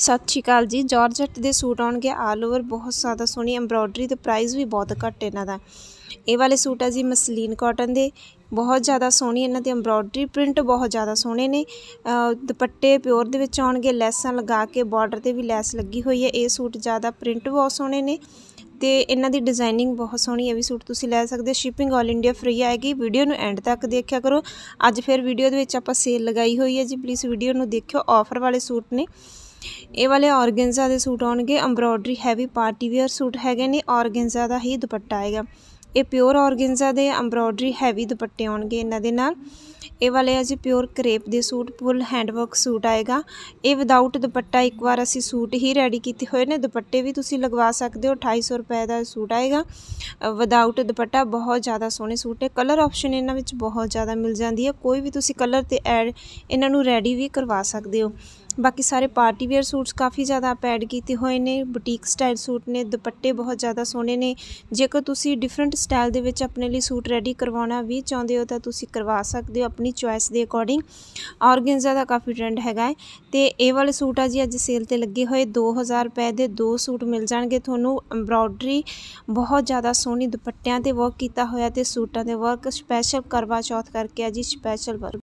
ਸਤਿ ਸ਼੍ਰੀ ਅਕਾਲ ਜੀ ਜਾਰਜਟ ਦੇ ਸੂਟ ਆਉਣਗੇ ਆਲ ਓਵਰ ਬਹੁਤ ਜ਼ਿਆਦਾ ਸੋਹਣੀ ਐਮਬ੍ਰੋਇਡਰੀ ਤੇ ਪ੍ਰਾਈਸ ਵੀ ਬਹੁਤ ਘੱਟ ਇਹਨਾਂ ਦਾ ਇਹ ਵਾਲੇ ਸੂਟ ਆ ਜੀ ਮਸਲੀਨ ਕਾਟਨ ਦੇ ਬਹੁਤ ਜ਼ਿਆਦਾ ਸੋਹਣੀ ਇਹਨਾਂ ਦੀ ਐਮਬ੍ਰੋਇਡਰੀ ਪ੍ਰਿੰਟ ਬਹੁਤ ਜ਼ਿਆਦਾ ਸੋਹਣੇ ਨੇ ਦੁਪੱਟੇ ਪਿਓਰ ਦੇ ਵਿੱਚ ਆਉਣਗੇ ਲੈਸਾਂ ਲਗਾ ਕੇ ਬਾਰਡਰ ਤੇ ਵੀ ਲੈਸ ਲੱਗੀ ਹੋਈ ਹੈ ਇਹ ਸੂਟ ਜ਼ਿਆਦਾ ਪ੍ਰਿੰਟ ਬਹੁਤ ਸੋਹਣੇ ਨੇ ਤੇ ਇਹਨਾਂ ਦੀ ਡਿਜ਼ਾਈਨਿੰਗ ਬਹੁਤ ਸੋਹਣੀ ਹੈ ਵੀ ਸੂਟ ਤੁਸੀਂ ਲੈ ਸਕਦੇ ਸ਼ਿਪਿੰਗ 올 ਇੰਡੀਆ ਫ੍ਰੀ ਆਏਗੀ ਵੀਡੀਓ ਨੂੰ ਐਂਡ ਤੱਕ ਦੇਖਿਆ ਕਰੋ ਅੱਜ ਫਿਰ ਵੀਡੀਓ ਦੇ ਵਿੱਚ ਆਪਾਂ ਸੇਲ ਲਗਾਈ ਹੋਈ ਹੈ ਜੀ ਪਲੀਜ਼ ਵੀਡੀਓ ਨੂੰ ਦੇਖਿਓ ਆਫਰ ਵਾਲੇ ਸੂਟ ਨੇ ਇਹ ਵਾਲੇ ਔਰਗੈਂਜ਼ਾ ਦੇ ਸੂਟ ਆਉਣਗੇ embroidery heavy party wear suit ਹੈਗੇ ਨੇ ਔਰਗੈਂਜ਼ਾ ਦਾ ਹੀ ਦੁਪੱਟਾ ਆਏਗਾ ਇਹ ਪਿਓਰ ਔਰਗੈਂਜ਼ਾ ਦੇ ਐਮਬ੍ਰੋਇਡਰੀ ਹੈਵੀ ਦੁਪੱਟੇ ਆਉਣਗੇ ਇਹਨਾਂ ਦੇ ਨਾਲ ਇਹ ਵਾਲੇ ਆ ਜੀ ਪਿਓਰ ਕਰੇਪ ਦੇ ਸੂਟ ਫੁੱਲ ਹੈਂਡਵਰਕ ਸੂਟ ਆਏਗਾ ਇਹ ਵਿਦਆਊਟ ਦੁਪੱਟਾ ਇੱਕ ਵਾਰ ਅਸੀਂ ਸੂਟ ਹੀ ਰੈਡੀ ਕੀਤੇ ਹੋਏ ਨੇ ਦੁਪੱਟੇ ਵੀ ਤੁਸੀਂ ਲਗਵਾ ਸਕਦੇ ਹੋ 2800 ਰੁਪਏ ਦਾ ਸੂਟ ਆਏਗਾ ਵਿਦਆਊਟ ਦੁਪੱਟਾ ਬਹੁਤ ਜ਼ਿਆਦਾ ਸੋਹਣੇ ਸੂਟ ਹੈ ਕਲਰ ਆਪਸ਼ਨ ਇਹਨਾਂ ਵਿੱਚ ਬਹੁਤ ਜ਼ਿਆਦਾ ਮਿਲ ਜਾਂਦੀ ਹੈ ਕੋਈ ਵੀ ਤੁਸੀਂ ਕਲਰ ਤੇ ਐਡ ਇਹਨਾਂ ਨੂੰ ਰੈਡੀ ਵੀ ਕਰਵਾ ਸਕਦੇ ਹੋ ਬਾਕੀ ਸਾਰੇ ਪਾਰਟੀ ਵੇਅਰ ਸੂਟਸ ਕਾਫੀ ਜ਼ਿਆਦਾ ਪੈਡ ਐਡ ਕੀਤੇ ਹੋਏ ਨੇ ਬੁਟੀਕ ਸਟਾਈਲ ਸੂਟ ਨੇ ਦੁਪੱਟੇ ਬਹੁਤ ਜ਼ਿਆਦਾ ਸੋਹਣੇ ਨੇ ਜੇਕਰ ਤੁਸੀਂ ਡਿਫਰੈਂਟ ਸਟਾਈਲ ਦੇ ਵਿੱਚ ਆਪਣੇ ਲਈ ਸੂਟ ਰੈਡੀ ਕਰਵਾਉਣਾ ਵੀ ਚਾਹੁੰਦੇ ਹੋ ਤਾਂ ਤੁਸੀਂ ਕਰਵਾ ਸਕਦੇ ਹੋ ਆਪਣੀ ਚੁਆਇਸ ਦੇ ਅਕੋਰਡਿੰਗ ਆਰਗੈਂਜ਼ਾ ਦਾ ਕਾਫੀ ਟ੍ਰੈਂਡ ਹੈਗਾ ਹੈ ਤੇ ਇਹ ਵਾਲੇ ਸੂਟ ਆ ਜੀ ਅੱਜ ਸੇਲ ਤੇ ਲੱਗੇ ਹੋਏ 2000 ਰੁਪਏ ਦੇ ਦੋ ਸੂਟ ਮਿਲ ਜਾਣਗੇ ਤੁਹਾਨੂੰ ਐਮਬ੍ਰੋਇਡਰੀ ਬਹੁਤ ਜ਼ਿਆਦਾ ਸੋਹਣੀ ਦੁਪੱਟਿਆਂ ਤੇ ਵਰਕ ਕੀਤਾ ਹੋਇਆ ਤੇ ਸੂਟਾਂ ਦੇ ਵਰਕ ਸਪੈਸ਼ਲ ਕਰਵਾ ਚੌਥ ਕਰਕੇ ਆ ਜੀ ਸਪੈਸ਼ਲ ਵਰਕ